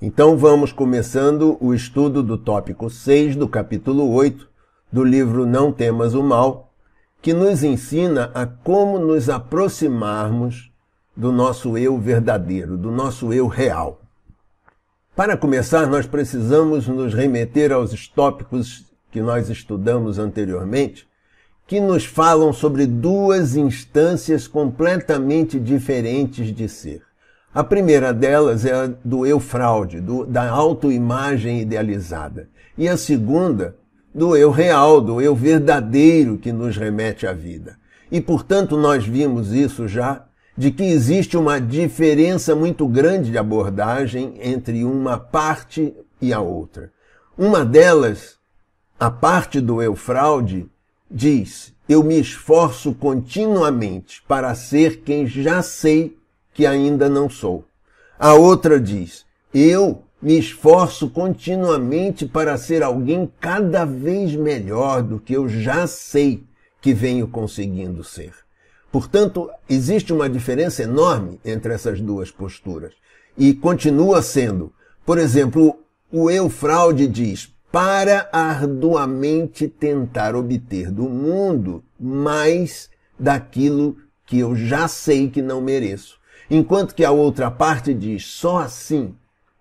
Então vamos começando o estudo do tópico 6 do capítulo 8 do livro Não Temas o Mal, que nos ensina a como nos aproximarmos do nosso eu verdadeiro, do nosso eu real. Para começar, nós precisamos nos remeter aos tópicos que nós estudamos anteriormente, que nos falam sobre duas instâncias completamente diferentes de ser. A primeira delas é a do eu fraude, do, da autoimagem idealizada. E a segunda, do eu real, do eu verdadeiro que nos remete à vida. E, portanto, nós vimos isso já, de que existe uma diferença muito grande de abordagem entre uma parte e a outra. Uma delas, a parte do eu fraude, diz: eu me esforço continuamente para ser quem já sei que ainda não sou. A outra diz: Eu me esforço continuamente para ser alguém cada vez melhor do que eu já sei que venho conseguindo ser. Portanto, existe uma diferença enorme entre essas duas posturas. E continua sendo. Por exemplo, o eu fraude diz: para arduamente tentar obter do mundo mais daquilo que eu já sei que não mereço enquanto que a outra parte diz: só assim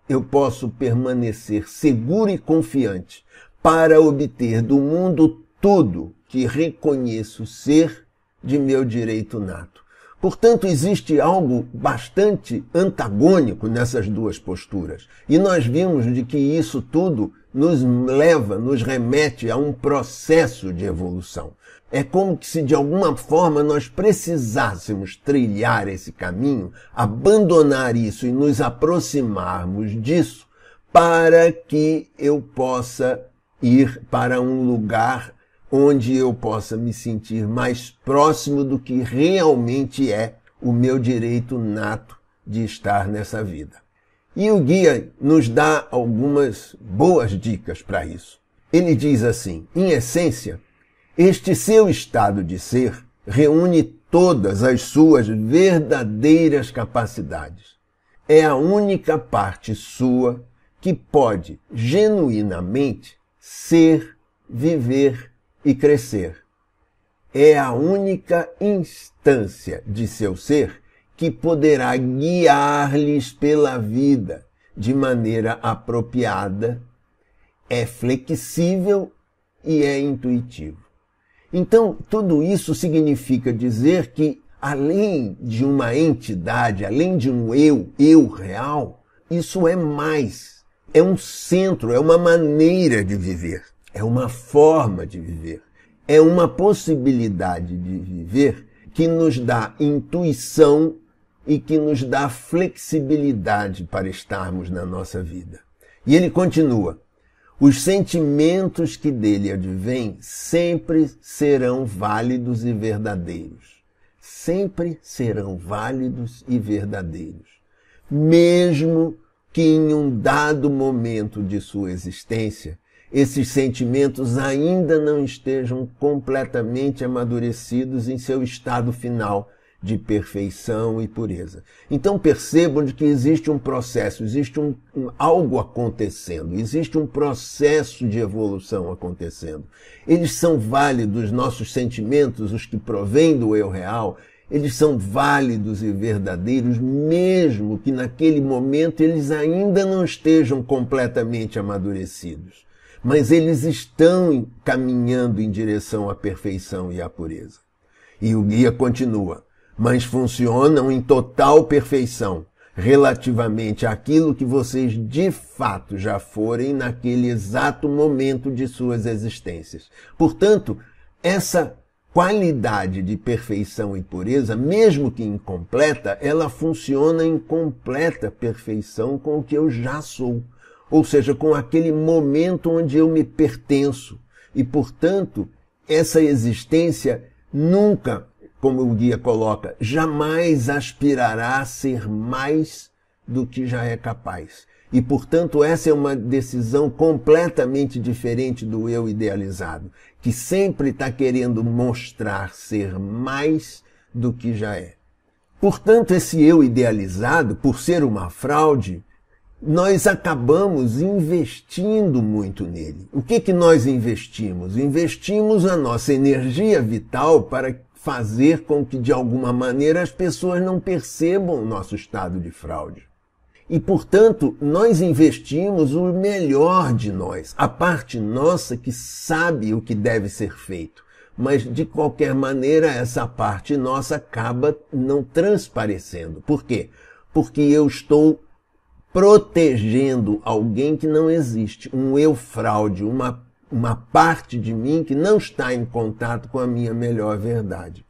eu posso permanecer seguro e confiante para obter do mundo tudo que reconheço ser de meu direito nato. Portanto, existe algo bastante antagônico nessas duas posturas. E nós vimos de que isso tudo nos leva, nos remete a um processo de evolução. É como se de alguma forma nós precisássemos trilhar esse caminho, abandonar isso e nos aproximarmos disso para que eu possa ir para um lugar onde eu possa me sentir mais próximo do que realmente é o meu direito nato de estar nessa vida. E o guia nos dá algumas boas dicas para isso. Ele diz assim: em essência, este seu estado de ser reúne todas as suas verdadeiras capacidades. É a única parte sua que pode genuinamente ser, viver e crescer. É a única instância de seu ser que poderá guiar-lhes pela vida de maneira apropriada, é flexível e é intuitivo. Então, tudo isso significa dizer que, além de uma entidade, além de um eu, eu real, isso é mais. É um centro, é uma maneira de viver, é uma forma de viver, é uma possibilidade de viver que nos dá intuição e que nos dá flexibilidade para estarmos na nossa vida. E ele continua: os sentimentos que dele advêm sempre serão válidos e verdadeiros. Sempre serão válidos e verdadeiros. Mesmo que em um dado momento de sua existência, esses sentimentos ainda não estejam completamente amadurecidos em seu estado final de perfeição e pureza. Então percebam de que existe um processo, existe um, um, algo acontecendo, existe um processo de evolução acontecendo. Eles são válidos, nossos sentimentos, os que provêm do eu real, eles são válidos e verdadeiros, mesmo que naquele momento eles ainda não estejam completamente amadurecidos. Mas eles estão caminhando em direção à perfeição e à pureza. E o guia continua mas funcionam em total perfeição relativamente àquilo que vocês de fato já forem naquele exato momento de suas existências. Portanto, essa qualidade de perfeição e pureza, mesmo que incompleta, ela funciona em completa perfeição com o que eu já sou, ou seja, com aquele momento onde eu me pertenço. E, portanto, essa existência nunca como o guia coloca, jamais aspirará a ser mais do que já é capaz. E, portanto, essa é uma decisão completamente diferente do eu idealizado, que sempre está querendo mostrar ser mais do que já é. Portanto, esse eu idealizado, por ser uma fraude, nós acabamos investindo muito nele. O que, que nós investimos? Investimos a nossa energia vital para fazer com que, de alguma maneira, as pessoas não percebam o nosso estado de fraude. E, portanto, nós investimos o melhor de nós, a parte nossa que sabe o que deve ser feito. Mas, de qualquer maneira, essa parte nossa acaba não transparecendo. Por quê? Porque eu estou protegendo alguém que não existe, um eu fraude, uma uma parte de mim que não está em contato com a minha melhor verdade.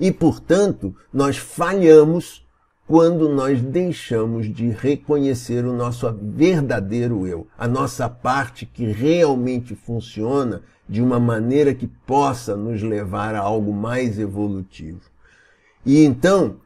E, portanto, nós falhamos quando nós deixamos de reconhecer o nosso verdadeiro eu, a nossa parte que realmente funciona de uma maneira que possa nos levar a algo mais evolutivo. E então,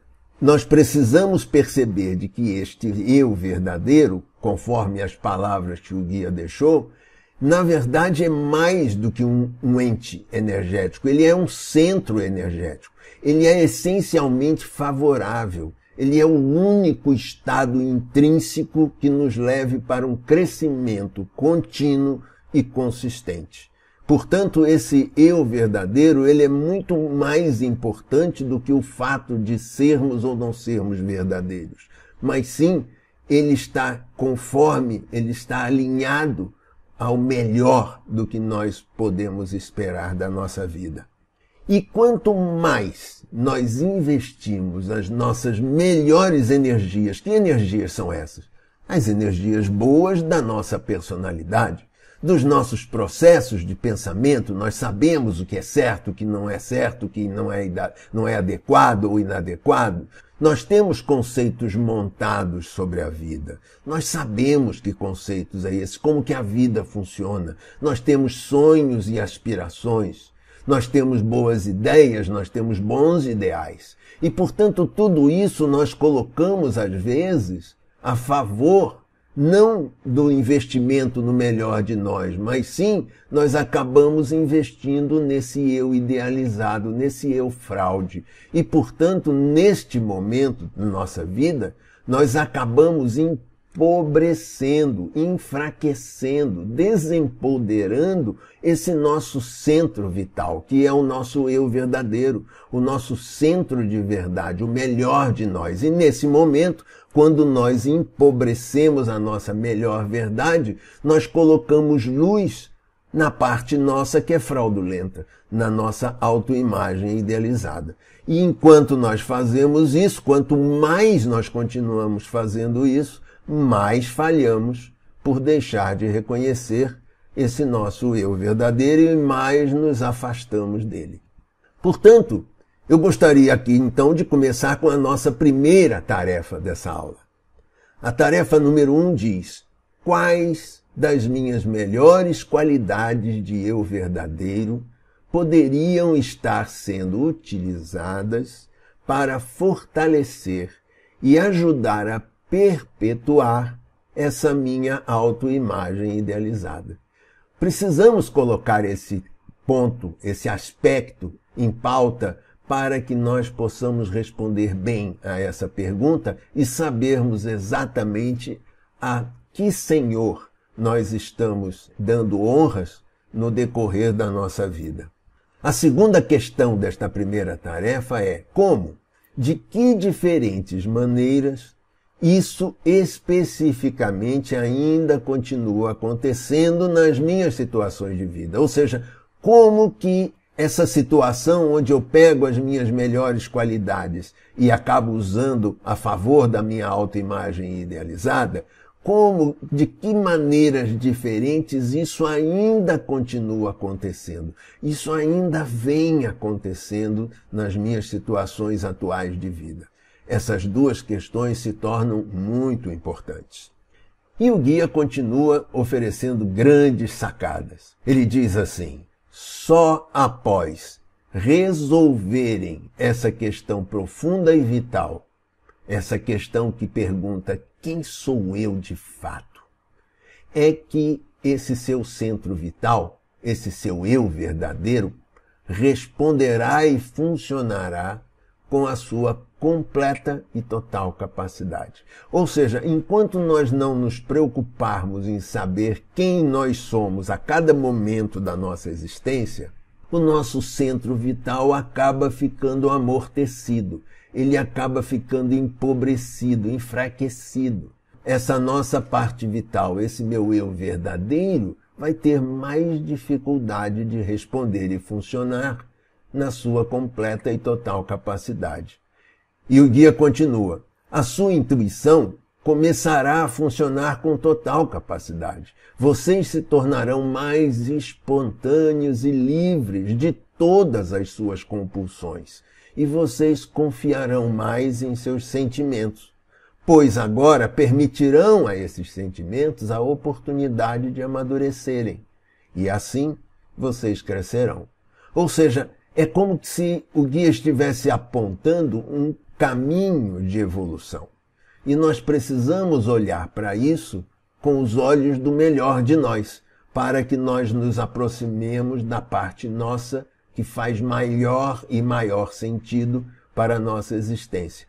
nós precisamos perceber de que este eu verdadeiro, conforme as palavras que o guia deixou, na verdade, é mais do que um, um, ente energético, ele é um centro energético. Ele é essencialmente favorável. Ele é o único estado intrínseco que nos leve para um crescimento contínuo e consistente. Portanto, esse eu verdadeiro, ele é muito mais importante do que o fato de sermos ou não sermos verdadeiros. Mas sim, ele está conforme, ele está alinhado ao melhor do que nós podemos esperar da nossa vida. E quanto mais nós investimos as nossas melhores energias, que energias são essas? As energias boas da nossa personalidade, dos nossos processos de pensamento, nós sabemos o que é certo, o que não é certo, o que não é, não é adequado ou inadequado. Nós temos conceitos montados sobre a vida. Nós sabemos que conceitos é esse, como que a vida funciona. Nós temos sonhos e aspirações. Nós temos boas ideias, nós temos bons ideais. E, portanto, tudo isso nós colocamos, às vezes, a favor não do investimento no melhor de nós, mas sim nós acabamos investindo nesse eu idealizado, nesse eu fraude. E, portanto, neste momento da nossa vida, nós acabamos empobrecendo, enfraquecendo, desempoderando esse nosso centro vital, que é o nosso eu verdadeiro, o nosso centro de verdade, o melhor de nós. E nesse momento, quando nós empobrecemos a nossa melhor verdade, nós colocamos luz na parte nossa que é fraudulenta, na nossa autoimagem idealizada. E enquanto nós fazemos isso, quanto mais nós continuamos fazendo isso, mais falhamos por deixar de reconhecer esse nosso eu verdadeiro e mais nos afastamos dele. Portanto, eu gostaria aqui então de começar com a nossa primeira tarefa dessa aula. A tarefa número um diz: quais das minhas melhores qualidades de eu verdadeiro poderiam estar sendo utilizadas para fortalecer e ajudar a perpetuar essa minha autoimagem idealizada? Precisamos colocar esse ponto, esse aspecto em pauta para que nós possamos responder bem a essa pergunta e sabermos exatamente a que Senhor nós estamos dando honras no decorrer da nossa vida. A segunda questão desta primeira tarefa é como, de que diferentes maneiras isso especificamente ainda continua acontecendo nas minhas situações de vida. Ou seja, como que essa situação onde eu pego as minhas melhores qualidades e acabo usando a favor da minha autoimagem idealizada, como, de que maneiras diferentes isso ainda continua acontecendo? Isso ainda vem acontecendo nas minhas situações atuais de vida. Essas duas questões se tornam muito importantes. E o guia continua oferecendo grandes sacadas. Ele diz assim: só após resolverem essa questão profunda e vital, essa questão que pergunta quem sou eu de fato, é que esse seu centro vital, esse seu eu verdadeiro, responderá e funcionará com a sua completa e total capacidade. Ou seja, enquanto nós não nos preocuparmos em saber quem nós somos a cada momento da nossa existência, o nosso centro vital acaba ficando amortecido, ele acaba ficando empobrecido, enfraquecido. Essa nossa parte vital, esse meu eu verdadeiro, vai ter mais dificuldade de responder e funcionar na sua completa e total capacidade. E o guia continua: a sua intuição começará a funcionar com total capacidade. Vocês se tornarão mais espontâneos e livres de todas as suas compulsões. E vocês confiarão mais em seus sentimentos, pois agora permitirão a esses sentimentos a oportunidade de amadurecerem. E assim vocês crescerão. Ou seja, é como se o guia estivesse apontando um caminho de evolução. E nós precisamos olhar para isso com os olhos do melhor de nós, para que nós nos aproximemos da parte nossa que faz maior e maior sentido para a nossa existência.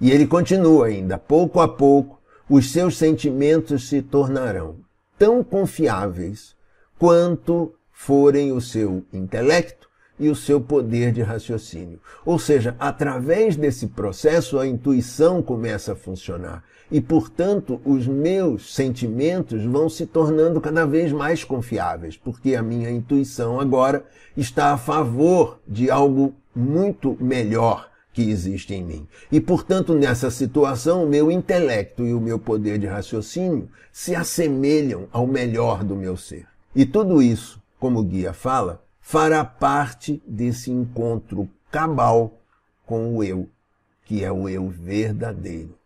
E ele continua ainda, pouco a pouco, os seus sentimentos se tornarão tão confiáveis quanto forem o seu intelecto e o seu poder de raciocínio. Ou seja, através desse processo a intuição começa a funcionar e, portanto, os meus sentimentos vão se tornando cada vez mais confiáveis, porque a minha intuição agora está a favor de algo muito melhor que existe em mim. E, portanto, nessa situação, o meu intelecto e o meu poder de raciocínio se assemelham ao melhor do meu ser. E tudo isso, como o guia fala, fará parte desse encontro cabal com o eu, que é o eu verdadeiro.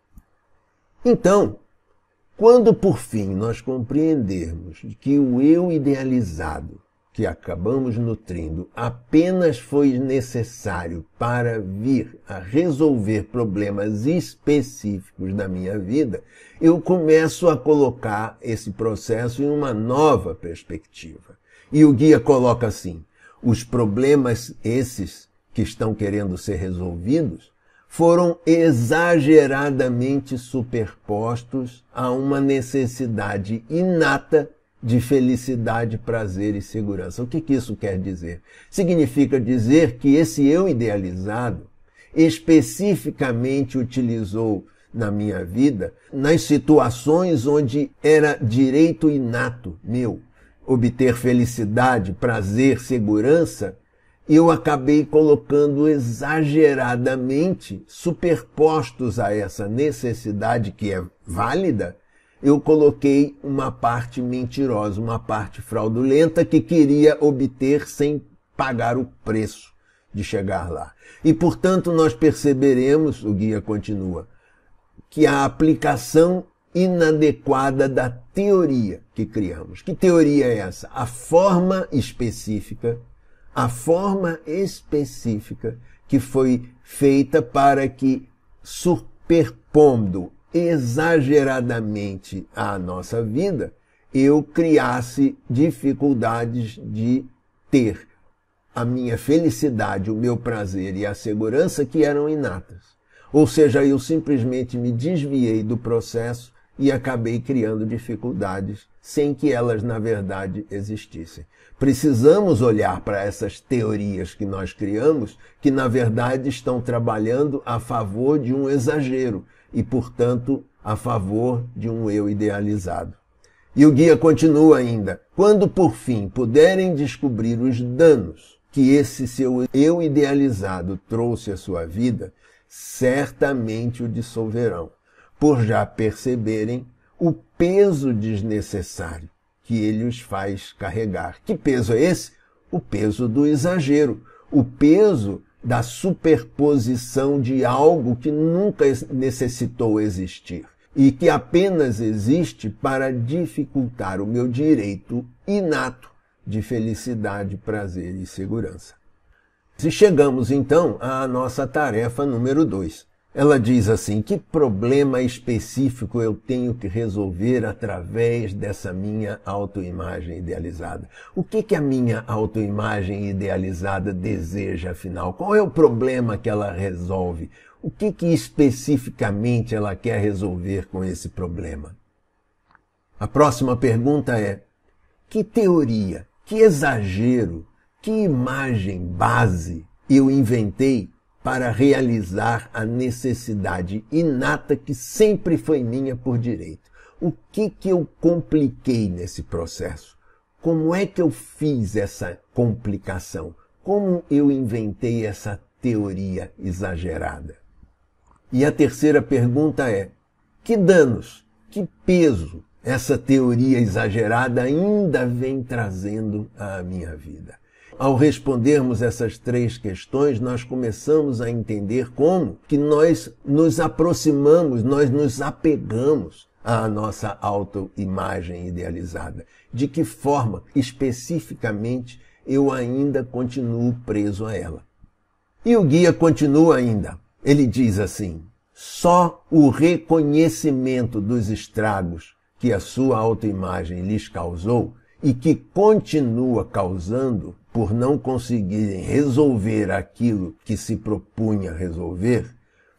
Então, quando por fim nós compreendermos que o eu idealizado que acabamos nutrindo apenas foi necessário para vir a resolver problemas específicos da minha vida, eu começo a colocar esse processo em uma nova perspectiva. E o guia coloca assim: os problemas esses que estão querendo ser resolvidos foram exageradamente superpostos a uma necessidade inata de felicidade, prazer e segurança. O que, que isso quer dizer? Significa dizer que esse eu idealizado especificamente utilizou na minha vida nas situações onde era direito inato meu, obter felicidade, prazer, segurança, eu acabei colocando exageradamente, superpostos a essa necessidade que é válida, eu coloquei uma parte mentirosa, uma parte fraudulenta que queria obter sem pagar o preço de chegar lá. E, portanto, nós perceberemos, o guia continua, que a aplicação inadequada da teoria que criamos. Que teoria é essa? A forma específica, a forma específica que foi feita para que, superpondo exageradamente à nossa vida, eu criasse dificuldades de ter a minha felicidade, o meu prazer e a segurança que eram inatas. Ou seja, eu simplesmente me desviei do processo e acabei criando dificuldades sem que elas, na verdade, existissem. Precisamos olhar para essas teorias que nós criamos, que, na verdade, estão trabalhando a favor de um exagero e, portanto, a favor de um eu idealizado. E o guia continua ainda: quando por fim puderem descobrir os danos que esse seu eu idealizado trouxe à sua vida, certamente o dissolverão por já perceberem o peso desnecessário que ele os faz carregar. Que peso é esse? O peso do exagero, o peso da superposição de algo que nunca necessitou existir e que apenas existe para dificultar o meu direito inato de felicidade, prazer e segurança. Se chegamos então à nossa tarefa número dois ela diz assim: que problema específico eu tenho que resolver através dessa minha autoimagem idealizada? O que, que a minha autoimagem idealizada deseja, afinal? Qual é o problema que ela resolve? O que, que especificamente ela quer resolver com esse problema? A próxima pergunta é: que teoria, que exagero, que imagem base eu inventei para realizar a necessidade inata que sempre foi minha por direito. O que que eu compliquei nesse processo? Como é que eu fiz essa complicação? Como eu inventei essa teoria exagerada? E a terceira pergunta é: que danos, que peso essa teoria exagerada ainda vem trazendo à minha vida? Ao respondermos essas três questões, nós começamos a entender como que nós nos aproximamos, nós nos apegamos à nossa autoimagem idealizada. De que forma especificamente eu ainda continuo preso a ela? E o guia continua ainda. Ele diz assim: só o reconhecimento dos estragos que a sua autoimagem lhes causou e que continua causando por não conseguirem resolver aquilo que se propunha resolver,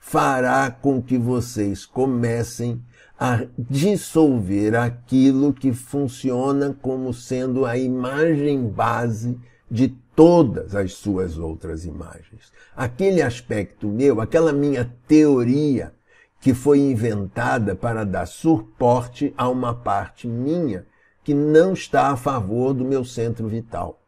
fará com que vocês comecem a dissolver aquilo que funciona como sendo a imagem base de todas as suas outras imagens. Aquele aspecto meu, aquela minha teoria que foi inventada para dar suporte a uma parte minha que não está a favor do meu centro vital.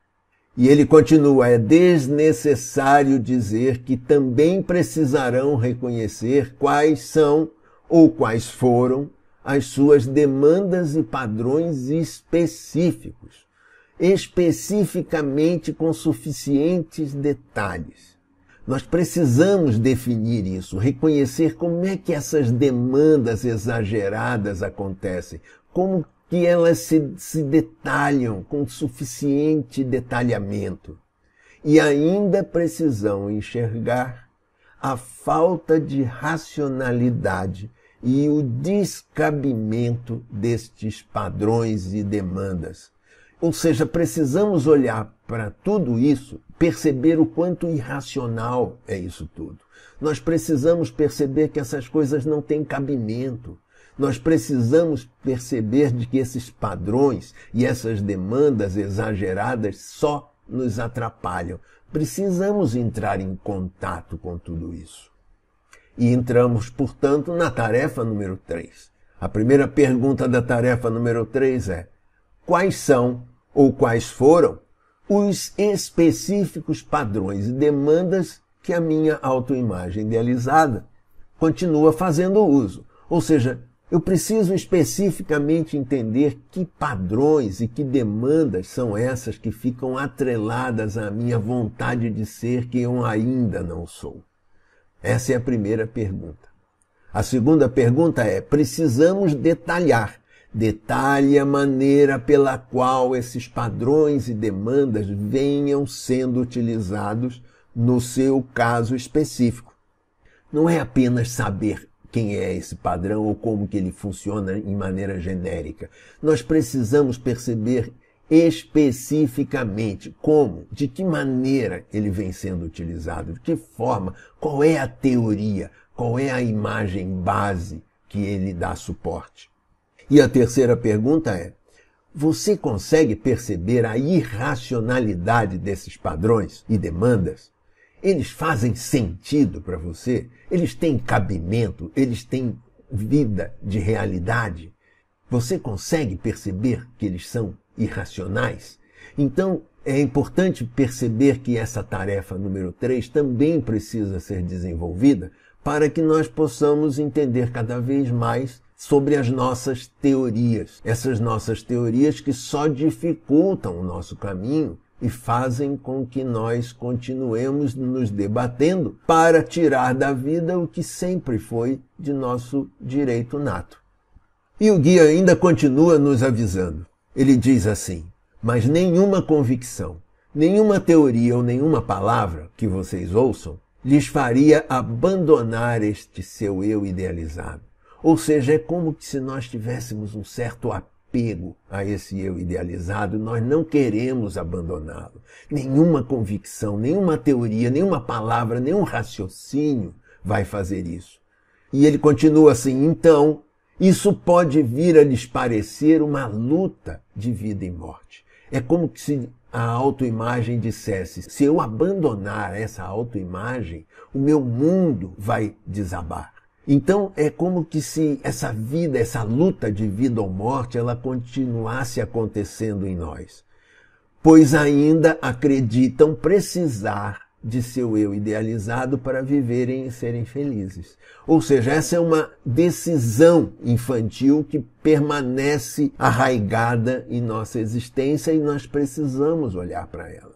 E ele continua: é desnecessário dizer que também precisarão reconhecer quais são ou quais foram as suas demandas e padrões específicos, especificamente com suficientes detalhes. Nós precisamos definir isso, reconhecer como é que essas demandas exageradas acontecem, como que elas se, se detalham com suficiente detalhamento. E ainda precisam enxergar a falta de racionalidade e o descabimento destes padrões e demandas. Ou seja, precisamos olhar para tudo isso, perceber o quanto irracional é isso tudo. Nós precisamos perceber que essas coisas não têm cabimento. Nós precisamos perceber de que esses padrões e essas demandas exageradas só nos atrapalham. Precisamos entrar em contato com tudo isso. E entramos, portanto, na tarefa número 3. A primeira pergunta da tarefa número 3 é: quais são ou quais foram os específicos padrões e demandas que a minha autoimagem idealizada continua fazendo uso? Ou seja, eu preciso especificamente entender que padrões e que demandas são essas que ficam atreladas à minha vontade de ser que eu ainda não sou. Essa é a primeira pergunta. A segunda pergunta é: precisamos detalhar. Detalhe a maneira pela qual esses padrões e demandas venham sendo utilizados no seu caso específico. Não é apenas saber quem é esse padrão ou como que ele funciona em maneira genérica. Nós precisamos perceber especificamente como, de que maneira ele vem sendo utilizado, de que forma, qual é a teoria, qual é a imagem base que ele dá suporte. E a terceira pergunta é: você consegue perceber a irracionalidade desses padrões e demandas? Eles fazem sentido para você? Eles têm cabimento? Eles têm vida de realidade? Você consegue perceber que eles são irracionais? Então, é importante perceber que essa tarefa número 3 também precisa ser desenvolvida para que nós possamos entender cada vez mais sobre as nossas teorias. Essas nossas teorias que só dificultam o nosso caminho e fazem com que nós continuemos nos debatendo para tirar da vida o que sempre foi de nosso direito nato. E o guia ainda continua nos avisando. Ele diz assim: Mas nenhuma convicção, nenhuma teoria ou nenhuma palavra que vocês ouçam lhes faria abandonar este seu eu idealizado. Ou seja, é como se nós tivéssemos um certo apelo apego a esse eu idealizado, nós não queremos abandoná-lo. Nenhuma convicção, nenhuma teoria, nenhuma palavra, nenhum raciocínio vai fazer isso. E ele continua assim: então, isso pode vir a lhes parecer uma luta de vida e morte. É como se a autoimagem dissesse: se eu abandonar essa autoimagem, o meu mundo vai desabar. Então é como que se essa vida, essa luta de vida ou morte, ela continuasse acontecendo em nós. Pois ainda acreditam precisar de seu eu idealizado para viverem e serem felizes. Ou seja, essa é uma decisão infantil que permanece arraigada em nossa existência e nós precisamos olhar para ela.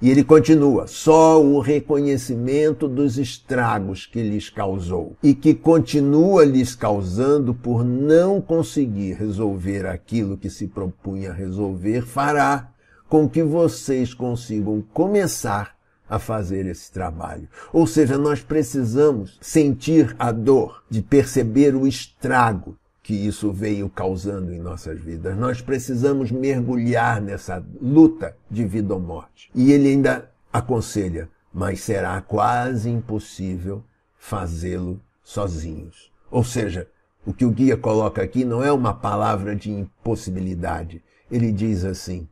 E ele continua: só o reconhecimento dos estragos que lhes causou e que continua lhes causando por não conseguir resolver aquilo que se propunha resolver fará com que vocês consigam começar a fazer esse trabalho. Ou seja, nós precisamos sentir a dor de perceber o estrago que isso veio causando em nossas vidas. Nós precisamos mergulhar nessa luta de vida ou morte. E ele ainda aconselha, mas será quase impossível fazê-lo sozinhos. Ou seja, o que o guia coloca aqui não é uma palavra de impossibilidade. Ele diz assim: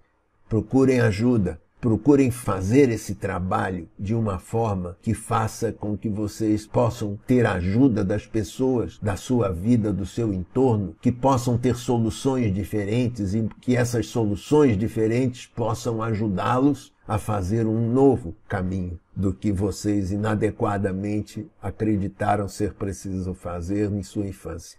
procurem ajuda, procurem fazer esse trabalho de uma forma que faça com que vocês possam ter ajuda das pessoas da sua vida, do seu entorno, que possam ter soluções diferentes e que essas soluções diferentes possam ajudá-los a fazer um novo caminho do que vocês inadequadamente acreditaram ser preciso fazer em sua infância.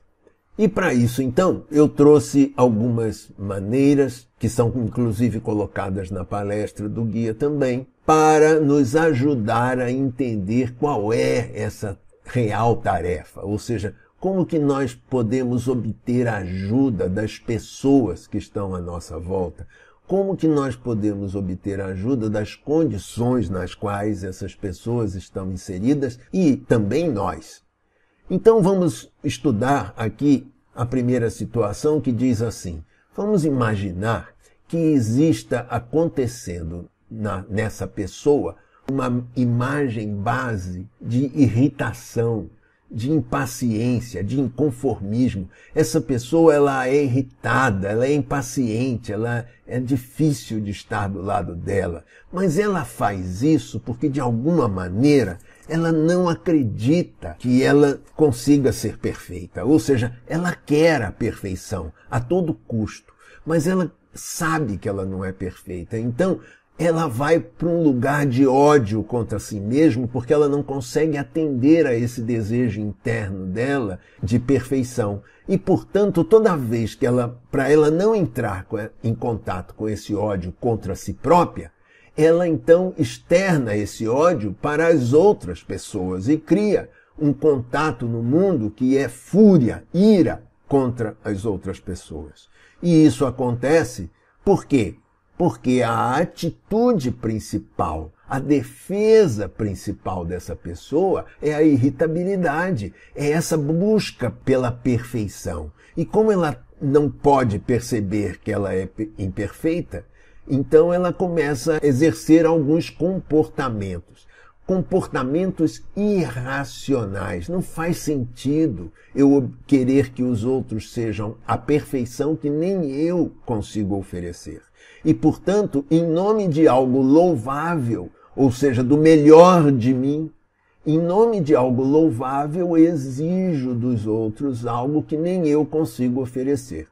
E para isso, então, eu trouxe algumas maneiras, que são inclusive colocadas na palestra do guia também, para nos ajudar a entender qual é essa real tarefa, ou seja, como que nós podemos obter ajuda das pessoas que estão à nossa volta, como que nós podemos obter ajuda das condições nas quais essas pessoas estão inseridas e também nós. Então vamos estudar aqui a primeira situação que diz assim: vamos imaginar que exista acontecendo na, nessa pessoa uma imagem base de irritação, de impaciência, de inconformismo. Essa pessoa ela é irritada, ela é impaciente, ela é difícil de estar do lado dela, mas ela faz isso porque de alguma maneira ela não acredita que ela consiga ser perfeita. Ou seja, ela quer a perfeição a todo custo, mas ela sabe que ela não é perfeita. Então, ela vai para um lugar de ódio contra si mesma porque ela não consegue atender a esse desejo interno dela de perfeição. E, portanto, toda vez que ela, para ela não entrar em contato com esse ódio contra si própria, ela então externa esse ódio para as outras pessoas e cria um contato no mundo que é fúria, ira contra as outras pessoas. E isso acontece por quê? Porque a atitude principal, a defesa principal dessa pessoa é a irritabilidade, é essa busca pela perfeição. E como ela não pode perceber que ela é imperfeita, então ela começa a exercer alguns comportamentos, comportamentos irracionais. Não faz sentido eu querer que os outros sejam a perfeição que nem eu consigo oferecer. E portanto, em nome de algo louvável, ou seja, do melhor de mim, em nome de algo louvável, exijo dos outros algo que nem eu consigo oferecer.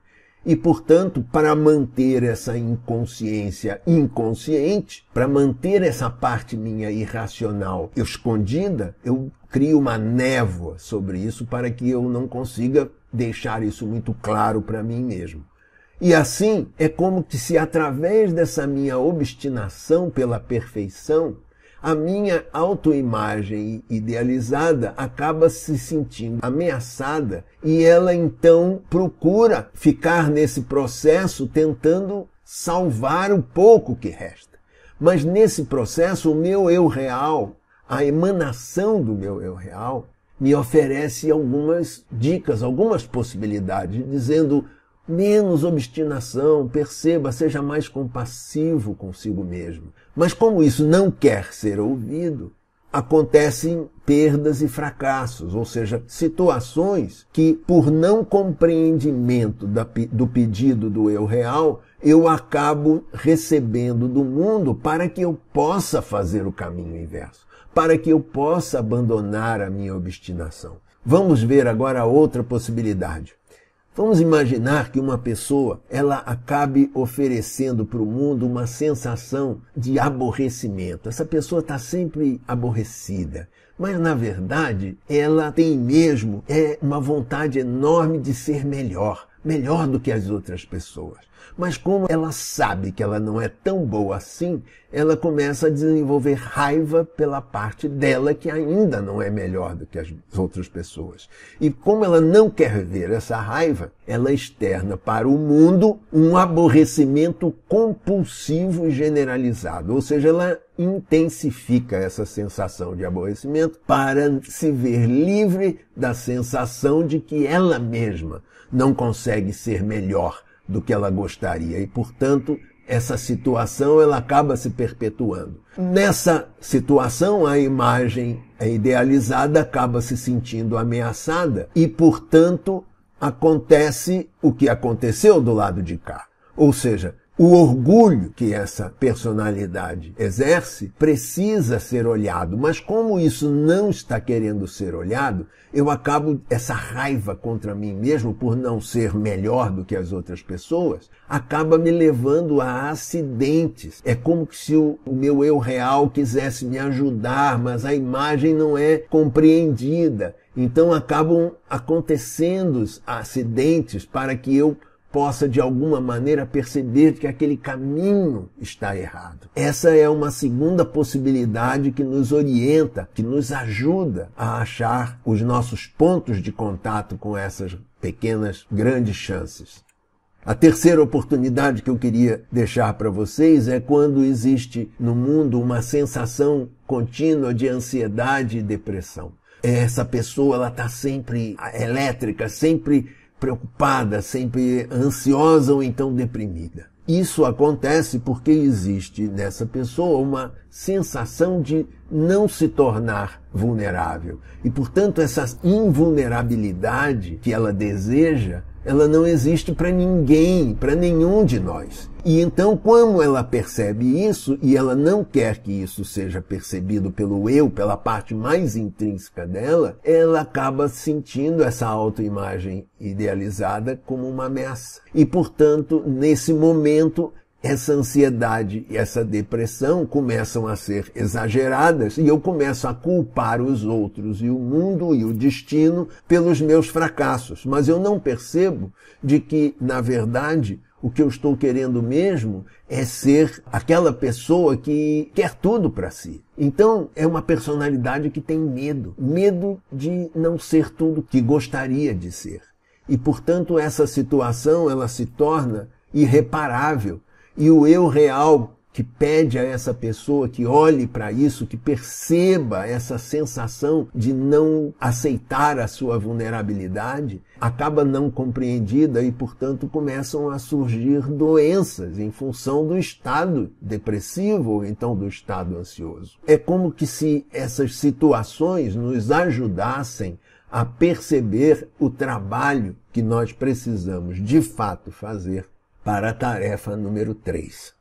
E, portanto, para manter essa inconsciência inconsciente, para manter essa parte minha irracional escondida, eu crio uma névoa sobre isso para que eu não consiga deixar isso muito claro para mim mesmo. E assim é como que se através dessa minha obstinação pela perfeição, a minha autoimagem idealizada acaba se sentindo ameaçada e ela então procura ficar nesse processo tentando salvar o pouco que resta. Mas nesse processo, o meu eu real, a emanação do meu eu real, me oferece algumas dicas, algumas possibilidades, dizendo: menos obstinação, perceba, seja mais compassivo consigo mesmo. Mas como isso não quer ser ouvido, acontecem perdas e fracassos, ou seja, situações que, por não compreendimento do pedido do eu real, eu acabo recebendo do mundo para que eu possa fazer o caminho inverso, para que eu possa abandonar a minha obstinação. Vamos ver agora outra possibilidade. Vamos imaginar que uma pessoa ela acabe oferecendo para o mundo uma sensação de aborrecimento. Essa pessoa está sempre aborrecida, mas na verdade ela tem mesmo é uma vontade enorme de ser melhor, melhor do que as outras pessoas. Mas como ela sabe que ela não é tão boa assim, ela começa a desenvolver raiva pela parte dela que ainda não é melhor do que as outras pessoas. E como ela não quer ver essa raiva, ela externa para o mundo um aborrecimento compulsivo e generalizado. Ou seja, ela intensifica essa sensação de aborrecimento para se ver livre da sensação de que ela mesma não consegue ser melhor do que ela gostaria e, portanto, essa situação ela acaba se perpetuando. Nessa situação, a imagem é idealizada acaba se sentindo ameaçada e, portanto, acontece o que aconteceu do lado de cá. Ou seja, o orgulho que essa personalidade exerce precisa ser olhado, mas como isso não está querendo ser olhado, eu acabo essa raiva contra mim mesmo por não ser melhor do que as outras pessoas, acaba me levando a acidentes. É como se o meu eu real quisesse me ajudar, mas a imagem não é compreendida. Então acabam acontecendo acidentes para que eu possa de alguma maneira perceber que aquele caminho está errado. Essa é uma segunda possibilidade que nos orienta, que nos ajuda a achar os nossos pontos de contato com essas pequenas, grandes chances. A terceira oportunidade que eu queria deixar para vocês é quando existe no mundo uma sensação contínua de ansiedade e depressão. Essa pessoa ela está sempre elétrica, sempre preocupada, sempre ansiosa ou então deprimida. Isso acontece porque existe nessa pessoa uma sensação de não se tornar vulnerável. E, portanto, essa invulnerabilidade que ela deseja ela não existe para ninguém, para nenhum de nós. E então, como ela percebe isso e ela não quer que isso seja percebido pelo eu, pela parte mais intrínseca dela, ela acaba sentindo essa autoimagem idealizada como uma ameaça. E, portanto, nesse momento, essa ansiedade e essa depressão começam a ser exageradas e eu começo a culpar os outros e o mundo e o destino pelos meus fracassos. Mas eu não percebo de que, na verdade, o que eu estou querendo mesmo é ser aquela pessoa que quer tudo para si. Então, é uma personalidade que tem medo, medo de não ser tudo que gostaria de ser. E, portanto, essa situação ela se torna irreparável e o eu real que pede a essa pessoa que olhe para isso, que perceba essa sensação de não aceitar a sua vulnerabilidade, acaba não compreendida e, portanto, começam a surgir doenças em função do estado depressivo ou então do estado ansioso. É como que se essas situações nos ajudassem a perceber o trabalho que nós precisamos de fato fazer para a tarefa número 3.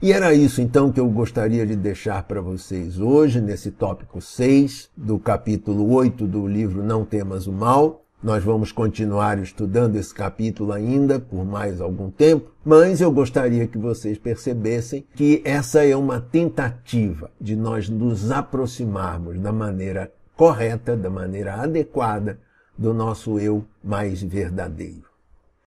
E era isso então que eu gostaria de deixar para vocês hoje, nesse tópico 6 do capítulo 8 do livro Não Temas o Mal. Nós vamos continuar estudando esse capítulo ainda por mais algum tempo, mas eu gostaria que vocês percebessem que essa é uma tentativa de nós nos aproximarmos da maneira correta, da maneira adequada do nosso eu mais verdadeiro.